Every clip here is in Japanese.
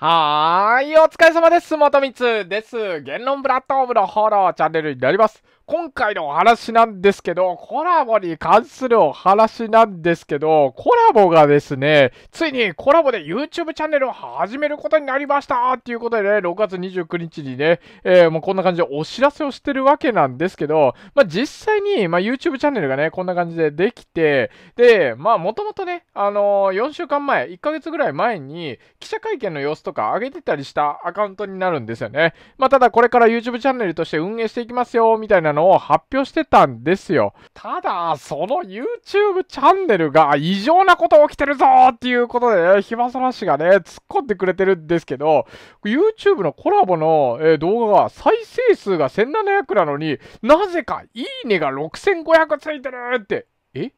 はーい、お疲れ様です。元光です。言論ブラッドオブのフォローチャンネルになります。今回のお話なんですけど、コラボに関するお話なんですけど、コラボがですね、ついにコラボで YouTube チャンネルを始めることになりましたっていうことでね、6月29日にね、えー、もうこんな感じでお知らせをしてるわけなんですけど、まあ、実際に、まあ、YouTube チャンネルがね、こんな感じでできて、で、まあ、もともとね、あのー、4週間前、1ヶ月ぐらい前に、記者会見の様子とか上げてたりしたアカウントになるんですよね。まあ、ただこれから YouTube チャンネルとして運営していきますよ、みたいなのを発表してたんですよ。ただ、その YouTube チャンネルが異常なこと起きてるぞっていうことで、暇ひまそらしがね、突っ込んでくれてるんですけど、YouTube のコラボの、え動画が再生数が1700なのになぜかいいねが6500ついてるって、え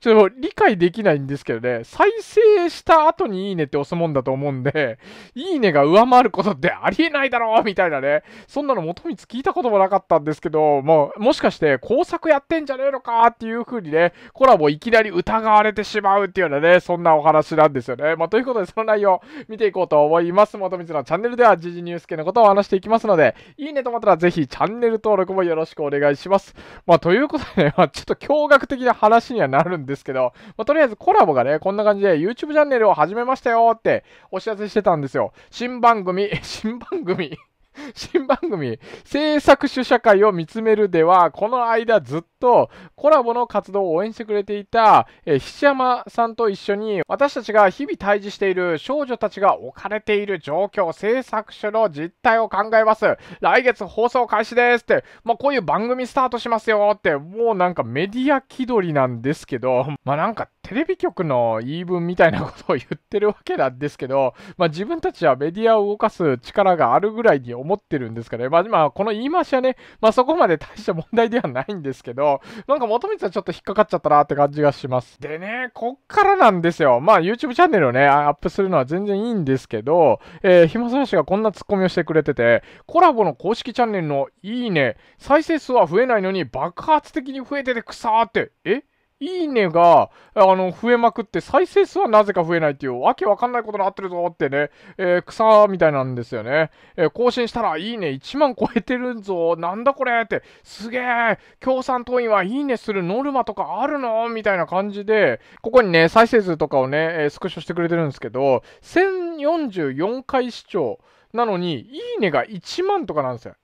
ちょっと理解できないんですけどね、再生した後にいいねって押すもんだと思うんで、いいねが上回ることってありえないだろうみたいなね、そんなの元光聞いたこともなかったんですけど、もう、もしかして工作やってんじゃねえのかっていう風にね、コラボいきなり疑われてしまうっていうようなね、そんなお話なんですよね。まあ、ということで、その内容見ていこうと思います。元光のチャンネルでは、時事ニュース系のことを話していきますので、いいねと思ったらぜひチャンネル登録もよろしくお願いします。まあ、ということでね、まあ、ちょっと驚愕的な話にはなるんで、ですけど、まあ、とりあえずコラボがね、こんな感じで YouTube チャンネルを始めましたよってお知らせしてたんですよ。新番組、新番組 新番組「制作主社会を見つめる」ではこの間ずっとコラボの活動を応援してくれていた、えー、菱山さんと一緒に私たちが日々対峙している少女たちが置かれている状況制作所の実態を考えます来月放送開始ですって、まあ、こういう番組スタートしますよってもうなんかメディア気取りなんですけどまあなんかテレビ局の言い分みたいなことを言ってるわけなんですけど、まあ、自分たちはメディアを動かす力があるぐらいに思ってるんですかね、まあ、まあ、この言い回しはね、まあ、そこまで大した問題ではないんですけど、なんか元光はちょっと引っかかっちゃったなって感じがします。でね、こっからなんですよ。まあ、YouTube チャンネルをね、アップするのは全然いいんですけど、えー、ひまさんしがこんなツッコミをしてくれてて、コラボの公式チャンネルのいいね、再生数は増えないのに爆発的に増えててくさーって、えいいねが、あの、増えまくって、再生数はなぜか増えないっていう、わけわかんないことになってるぞってね、えー、草みたいなんですよね。えー、更新したら、いいね1万超えてるんぞ、なんだこれって、すげえ、共産党員はいいねするノルマとかあるのみたいな感じで、ここにね、再生数とかをね、えー、スクショしてくれてるんですけど、1044回視聴なのに、いいねが1万とかなんですよ。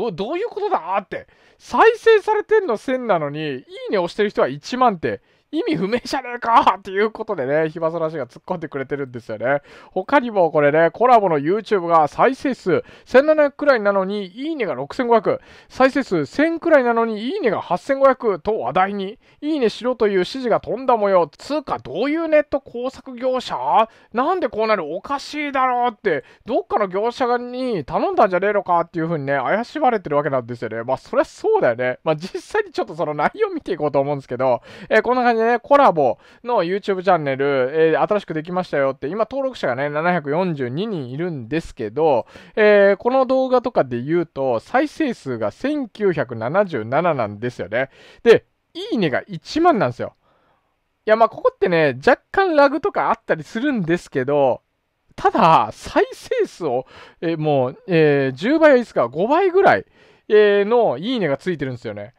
どどういうことだって再生されてんの1000なのにいいね押してる人は1万って意味不明じゃねえかっていうことでね、ひばそらしが突っ込んでくれてるんですよね。他にもこれね、コラボの YouTube が再生数1700くらいなのに、いいねが6500、再生数1000くらいなのに、いいねが8500と話題に、いいねしろという指示が飛んだ模様。つうか、どういうネット工作業者なんでこうなるおかしいだろうって、どっかの業者に頼んだんじゃねえのかっていう風にね、怪しまれてるわけなんですよね。まあ、そりゃそうだよね。まあ、実際にちょっとその内容見ていこうと思うんですけど、えー、こんな感じで、ね、コラボの YouTube チャンネル、えー、新しくできましたよって、今登録者がね、742人いるんですけど、えー、この動画とかで言うと、再生数が1977なんですよね。で、いいねが1万なんですよ。いや、まあ、ここってね、若干ラグとかあったりするんですけど、ただ、再生数を、えー、もう、えー、10倍はいつか5倍ぐらい、えー、のいいねがついてるんですよね。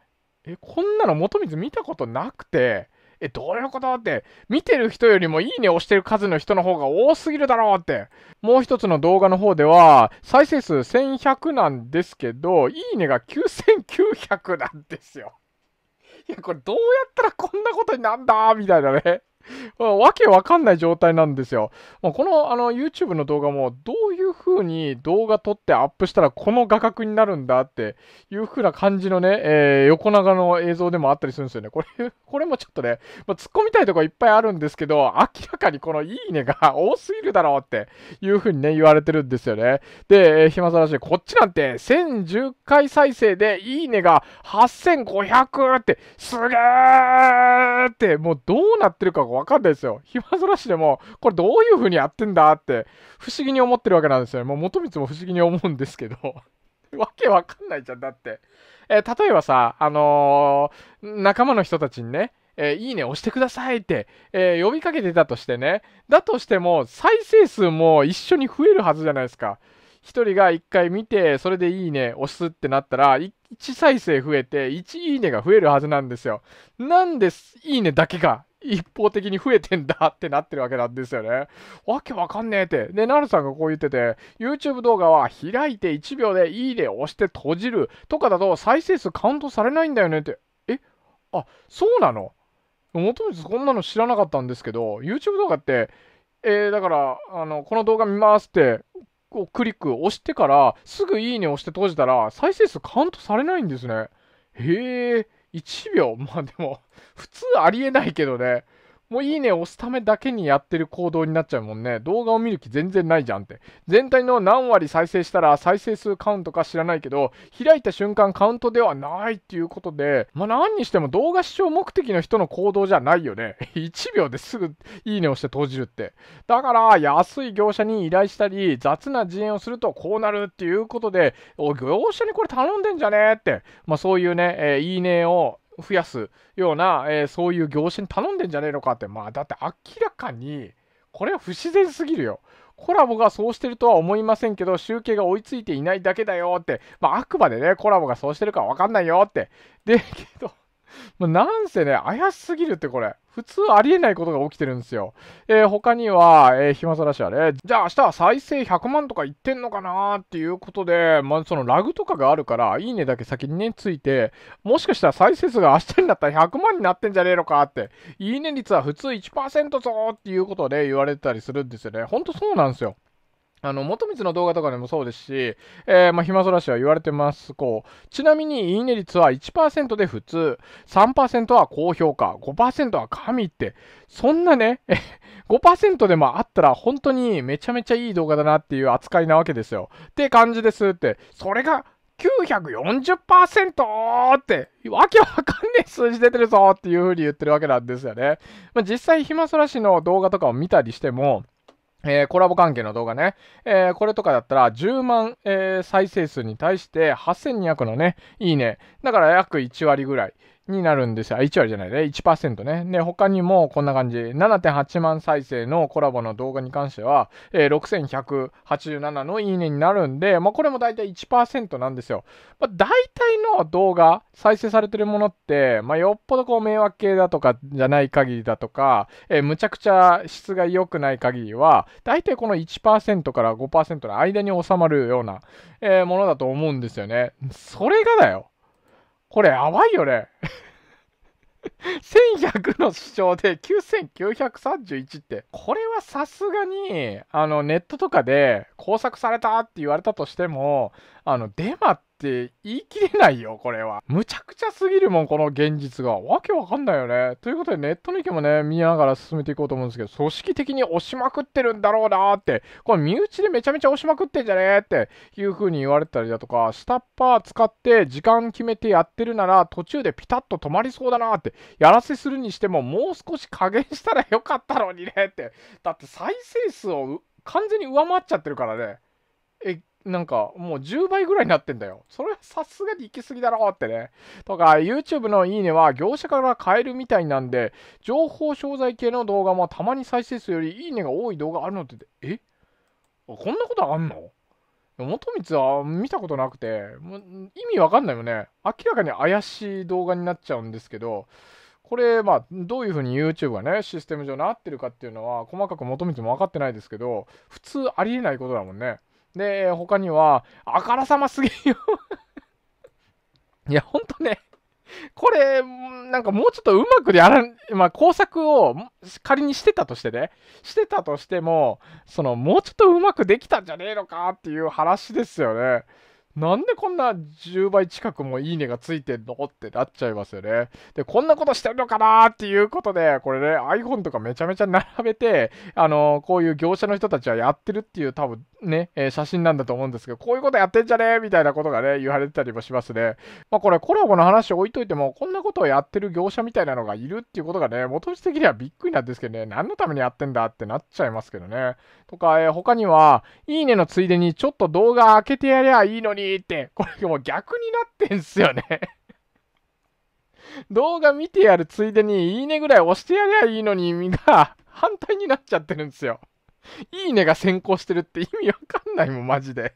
え、こんなの元水見たことなくて、え、どういうことって、見てる人よりもいいね押してる数の人の方が多すぎるだろうって。もう一つの動画の方では、再生数1100なんですけど、いいねが9900なんですよ。いや、これどうやったらこんなことになんだみたいなね。わけわかんない状態なんですよ。もうこのあの YouTube の動画もどういう風に動画撮ってアップしたらこの画角になるんだっていう風な感じのね、えー、横長の映像でもあったりするんですよね。これ、これもちょっとね、まあ、突っ込みたいとこいっぱいあるんですけど、明らかにこのいいねが多すぎるだろうっていう風にね、言われてるんですよね。で、えー、暇さらしで、こっちなんて1010回再生でいいねが8500って、すげーって、もうどうなってるかわかんないですよ。暇さらしでも、これどういう風にやってんだって、不思議に思ってるわけなんですよ。よね。もう元光も不思議に思うんですけど。わけわかんないじゃん、だって。えー、例えばさ、あのー、仲間の人たちにね、えー、いいね押してくださいって、え呼びかけてたとしてね。だとしても、再生数も一緒に増えるはずじゃないですか。1人が1回見て、それでいいね押すってなったら、1再生増えて、1いいねが増えるはずなんですよ。なんで、いいねだけが一方的に増えてんだってなってるわけなんですよね。わけわかんねえって。で、なるさんがこう言ってて、YouTube 動画は開いて1秒でいいね押して閉じるとかだと再生数カウントされないんだよねって。えあ、そうなのもともとこんなの知らなかったんですけど、YouTube 動画って、えー、だから、あの、この動画見ますって、こうクリック押してから、すぐいいね押して閉じたら、再生数カウントされないんですね。へえ。1秒まあでも、普通ありえないけどね。もういいね押すためだけにやってる行動になっちゃうもんね。動画を見る気全然ないじゃんって。全体の何割再生したら再生数カウントか知らないけど、開いた瞬間カウントではないっていうことで、まあ何にしても動画視聴目的の人の行動じゃないよね。1 秒ですぐいいねをして閉じるって。だから、安い業者に依頼したり、雑な支援をするとこうなるっていうことで、お業者にこれ頼んでんじゃねえって。まあそういうね、えー、いいねを増やすような、えー、そういう業種に頼んでんじゃねえのかって、まあ、だって明らかに、これは不自然すぎるよ。コラボがそうしてるとは思いませんけど、集計が追いついていないだけだよって、まあ、あくまでね、コラボがそうしてるかわかんないよって。で、けど、まなんせね、怪しすぎるってこれ。普通ありえないことが起きてるんですよ。えー、他には、えー、暇さらしはね、じゃあ明日は再生100万とか言ってんのかなーっていうことで、まあ、そのラグとかがあるから、いいねだけ先にね、ついて、もしかしたら再生数が明日になったら100万になってんじゃねえのかって、いいね率は普通1%ぞーっていうことで言われてたりするんですよね。ほんとそうなんですよ。あの、元光の動画とかでもそうですし、えー、まあ、暇そらしは言われてます。こう、ちなみに、いいね率は1%で普通、3%は高評価、5%は神って、そんなね、5%でもあったら本当にめちゃめちゃいい動画だなっていう扱いなわけですよ。って感じですって、それが、940%って、わけわかんねえ数字出てるぞっていう風に言ってるわけなんですよね。まあ、実際、ひまそらしの動画とかを見たりしても、えー、コラボ関係の動画ね、えー、これとかだったら10万、えー、再生数に対して8200のね、いいね。だから約1割ぐらい。になるんですよ。1割じゃないね。1%ね。で、他にもこんな感じ。7.8万再生のコラボの動画に関しては、えー、6187のいいねになるんで、まあ、これも大体1%なんですよ。まあ、大体の動画、再生されてるものって、まあ、よっぽどこう迷惑系だとかじゃない限りだとか、えー、むちゃくちゃ質が良くない限りは、大体この1%から5%の間に収まるような、えー、ものだと思うんですよね。それがだよ。これやばいよね1100の主張で9931って、これはさすがに、あの、ネットとかで工作されたって言われたとしても、あの、デマって言い切れないよ、これは。むちゃくちゃすぎるもん、この現実が。わけわかんないよね。ということで、ネットの意見もね、見ながら進めていこうと思うんですけど、組織的に押しまくってるんだろうなーって、これ身内でめちゃめちゃ押しまくってんじゃねーっていう風に言われたりだとか、下っ端使って時間決めてやってるなら、途中でピタッと止まりそうだなーって、やらせするにしても、もう少し加減したらよかったのにねって。だって再生数を完全に上回っちゃってるからね。え、なんかもう10倍ぐらいになってんだよ。それはさすがに行き過ぎだろうってね。とか、YouTube のいいねは業者から買えるみたいなんで、情報商材系の動画もたまに再生数よりいいねが多い動画あるのって、えこんなことあんの元光は見たことなくて、意味わかんないよね。明らかに怪しい動画になっちゃうんですけど、これ、まあ、どういうふうに YouTube がね、システム上なってるかっていうのは、細かく求めても分かってないですけど、普通ありえないことだもんね。で、他には、あからさますぎよ いや、ほんとね、これ、なんかもうちょっとうまくやらん、まあ、工作を仮にしてたとしてね、してたとしても、その、もうちょっとうまくできたんじゃねえのかっていう話ですよね。なんでこんな10倍近くもいいねがついてんのってなっちゃいますよね。で、こんなことしてるのかなっていうことで、これね、iPhone とかめちゃめちゃ並べて、あのー、こういう業者の人たちはやってるっていう多分ね、えー、写真なんだと思うんですけど、こういうことやってんじゃねみたいなことがね、言われてたりもしますね。まあこれコラボの話置いといても、こんなことをやってる業者みたいなのがいるっていうことがね、元々的にはびっくりなんですけどね、何のためにやってんだってなっちゃいますけどね。とか、えー、他には、いいねのついでにちょっと動画開けてやりゃいいのにって、これもう逆になってんすよね 動画見てやるついでに、いいねぐらい押してやりゃいいのに、みんな反対になっちゃってるんですよ。いいねが先行してるって意味わかんないもん、マジで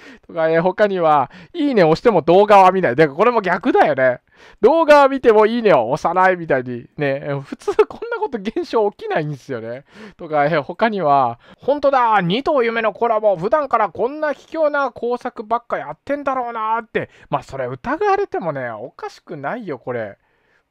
とか、えー、他には、いいね押しても動画は見ない。だからこれも逆だよね。動画は見てもいいねを押さないみたいに、ね、普通こんなこと現象起きないんですよね。とか、えー、他には、本当だ、二頭夢のコラボ、普段からこんな卑怯な工作ばっかやってんだろうなって、まあそれ疑われてもね、おかしくないよ、これ。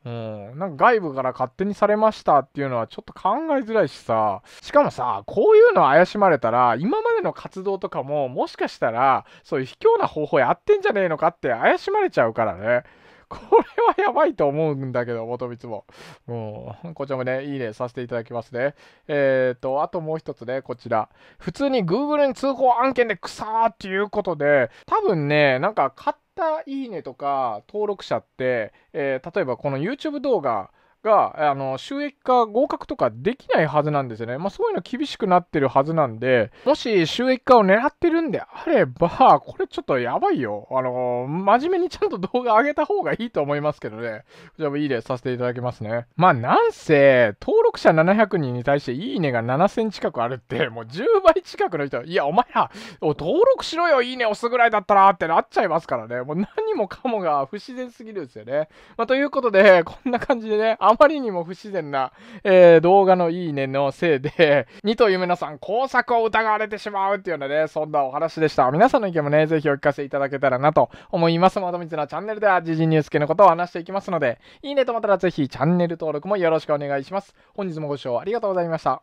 うん、なんか外部から勝手にされましたっていうのはちょっと考えづらいしさ、しかもさ、こういうの怪しまれたら、今までの活動とかももしかしたら、そういう卑怯な方法やってんじゃねえのかって怪しまれちゃうからね。これはやばいと思うんだけど、元光も。うこちらもね、いいねさせていただきますね。えっ、ー、と、あともう一つね、こちら。普通に Google に通報案件で草ーっていうことで、多分ね、なんか勝手いいねとか登録者って、えー、例えばこの YouTube 動画が、あの、収益化合格とかできないはずなんですよね。まあ、そういうの厳しくなってるはずなんで、もし収益化を狙ってるんであれば、これちょっとやばいよ。あの、真面目にちゃんと動画上げた方がいいと思いますけどね。じゃあ、いい例させていただきますね。まあ、なんせ、登録者700人に対していいねが7000近くあるって、もう10倍近くの人、いや、お前ら、登録しろよ、いいね押すぐらいだったらってなっちゃいますからね。もう何もかもが不自然すぎるんですよね。まあ、ということで、こんな感じでね、あまりにも不自然な、えー、動画のいいねのせいで、二と夢のさん、工作を疑われてしまうっていうようなね、そんなお話でした。皆さんの意見もね、ぜひお聞かせいただけたらなと思います。まとめてのチャンネルでは、時事ニュース系のことを話していきますので、いいねと思ったらぜひチャンネル登録もよろしくお願いします。本日もご視聴ありがとうございました。